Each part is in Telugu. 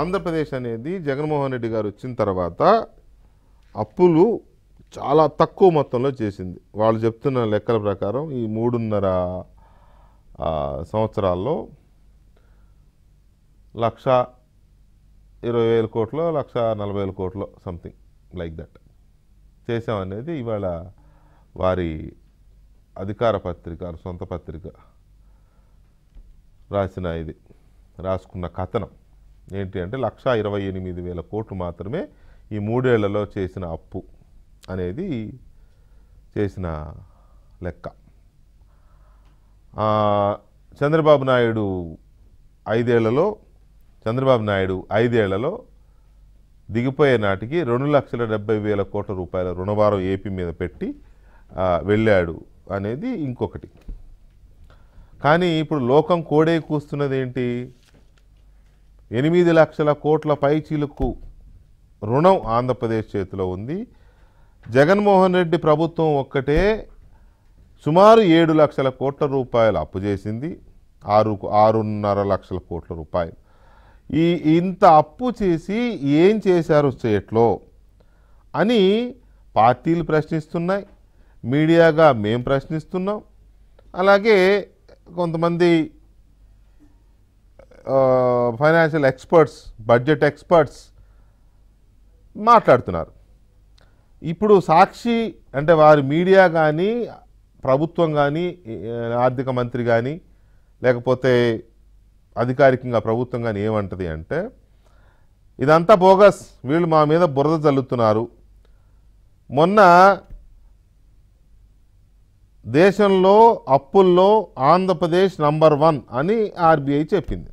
ఆంధ్రప్రదేశ్ అనేది జగన్మోహన్ రెడ్డి గారు వచ్చిన తర్వాత అప్పులు చాలా తక్కువ మొత్తంలో చేసింది వాళ్ళు చెప్తున్న లెక్కల ప్రకారం ఈ మూడున్నర సంవత్సరాల్లో లక్ష ఇరవై వేల కోట్లు లక్ష నలభై వేల కోట్లు సంథింగ్ లైక్ దట్ చేసామనేది ఇవాళ వారి అధికార పత్రిక సొంత పత్రిక రాసిన ఇది రాసుకున్న కథనం ఏంటి అంటే లక్ష ఇరవై ఎనిమిది వేల కోట్లు మాత్రమే ఈ మూడేళ్లలో చేసిన అప్పు అనేది చేసిన లెక్క చంద్రబాబు నాయుడు ఐదేళ్లలో చంద్రబాబు నాయుడు ఐదేళ్లలో దిగిపోయే నాటికి రెండు లక్షల డెబ్బై వేల కోట్ల రూపాయల రుణభారం ఏపీ మీద పెట్టి వెళ్ళాడు అనేది ఇంకొకటి కానీ ఇప్పుడు లోకం కోడే కూస్తున్నది ఏంటి ఎనిమిది లక్షల కోట్ల పైచీలకు రుణం ఆంధ్రప్రదేశ్ చేతిలో ఉంది జగన్మోహన్ రెడ్డి ప్రభుత్వం ఒక్కటే సుమారు ఏడు లక్షల కోట్ల రూపాయలు అప్పు చేసింది ఆరు ఆరున్నర లక్షల కోట్ల రూపాయలు ఈ ఇంత అప్పు చేసి ఏం చేశారు స్టేట్లో అని పార్టీలు ప్రశ్నిస్తున్నాయి మీడియాగా మేము ప్రశ్నిస్తున్నాం అలాగే కొంతమంది ఫైనాన్షియల్ ఎక్స్పర్ట్స్ బడ్జెట్ ఎక్స్పర్ట్స్ మాట్లాడుతున్నారు ఇప్పుడు సాక్షి అంటే వారి మీడియా కానీ ప్రభుత్వం కానీ ఆర్థిక మంత్రి కానీ లేకపోతే అధికారికంగా ప్రభుత్వం కానీ ఏమంటుంది అంటే ఇదంతా బోగస్ వీళ్ళు మా మీద బురద చల్లుతున్నారు మొన్న దేశంలో అప్పుల్లో ఆంధ్రప్రదేశ్ నంబర్ వన్ అని ఆర్బీఐ చెప్పింది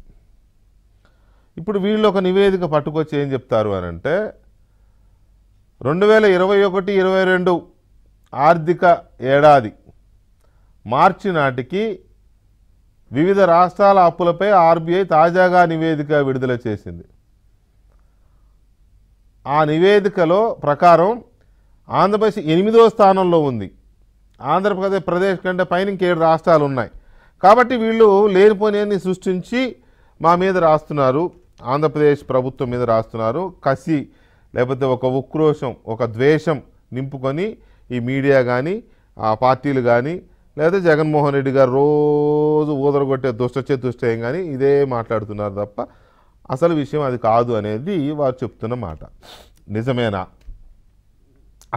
ఇప్పుడు వీళ్ళు ఒక నివేదిక పట్టుకొచ్చి ఏం చెప్తారు అని అంటే రెండు వేల ఇరవై ఒకటి ఇరవై రెండు ఆర్థిక ఏడాది మార్చి నాటికి వివిధ రాష్ట్రాల అప్పులపై ఆర్బీఐ తాజాగా నివేదిక విడుదల చేసింది ఆ నివేదికలో ప్రకారం ఆంధ్రప్రదేశ్ ఎనిమిదో స్థానంలో ఉంది ఆంధ్రప్రదేశ్ ప్రదేశ్ కంటే పైన ఇంకేడు రాష్ట్రాలు ఉన్నాయి కాబట్టి వీళ్ళు లేనిపోని సృష్టించి మా మీద రాస్తున్నారు ఆంధ్రప్రదేశ్ ప్రభుత్వం మీద రాస్తున్నారు కసి లేకపోతే ఒక ఉక్రోషం ఒక ద్వేషం నింపుకొని ఈ మీడియా కానీ ఆ పార్టీలు కానీ లేకపోతే జగన్మోహన్ రెడ్డి గారు రోజు ఊదరగొట్టే దుష్ట చతుష్టయం కానీ ఇదే మాట్లాడుతున్నారు తప్ప అసలు విషయం అది కాదు అనేది వారు చెప్తున్న మాట నిజమేనా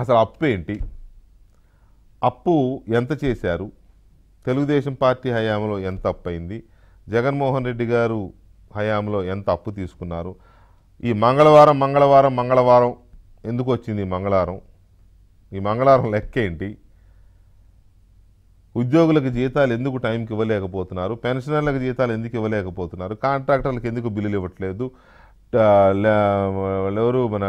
అసలు అప్పు ఏంటి అప్పు ఎంత చేశారు తెలుగుదేశం పార్టీ హయాంలో ఎంత అప్పు అయింది జగన్మోహన్ రెడ్డి గారు హయాంలో ఎంత అప్పు తీసుకున్నారు ఈ మంగళవారం మంగళవారం మంగళవారం ఎందుకు వచ్చింది ఈ మంగళవారం ఈ మంగళవారం లెక్క ఏంటి ఉద్యోగులకు జీతాలు ఎందుకు టైంకి ఇవ్వలేకపోతున్నారు పెన్షనర్లకు జీతాలు ఎందుకు ఇవ్వలేకపోతున్నారు కాంట్రాక్టర్లకు ఎందుకు బిల్లులు ఇవ్వట్లేదు ఎవరు మన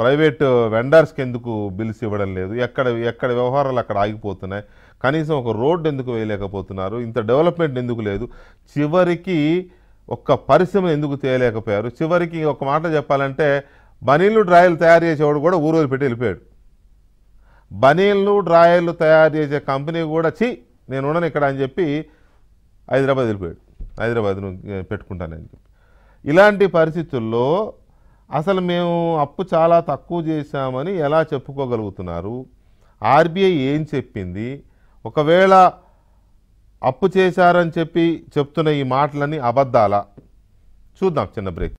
ప్రైవేట్ వెండర్స్కి ఎందుకు బిల్స్ ఇవ్వడం లేదు ఎక్కడ ఎక్కడ వ్యవహారాలు అక్కడ ఆగిపోతున్నాయి కనీసం ఒక రోడ్డు ఎందుకు వేయలేకపోతున్నారు ఇంత డెవలప్మెంట్ ఎందుకు లేదు చివరికి ఒక్క పరిశ్రమ ఎందుకు చేయలేకపోయారు చివరికి ఒక మాట చెప్పాలంటే బనీలు డ్రాయలు తయారు చేసేవాడు కూడా ఊరు వదిలిపెట్టి వెళ్ళిపోయాడు బనీలు డ్రాయలు తయారు చేసే కంపెనీ కూడా చి నేను ఉండను ఇక్కడ అని చెప్పి హైదరాబాద్ వెళ్ళిపోయాడు హైదరాబాద్ పెట్టుకుంటానని చెప్పి ఇలాంటి పరిస్థితుల్లో అసలు మేము అప్పు చాలా తక్కువ చేశామని ఎలా చెప్పుకోగలుగుతున్నారు ఆర్బీఐ ఏం చెప్పింది ఒకవేళ అప్పు చేశారని చెప్పి చెప్తున్న ఈ మాటలని అబద్ధాల చూద్దాం చిన్న బ్రేక్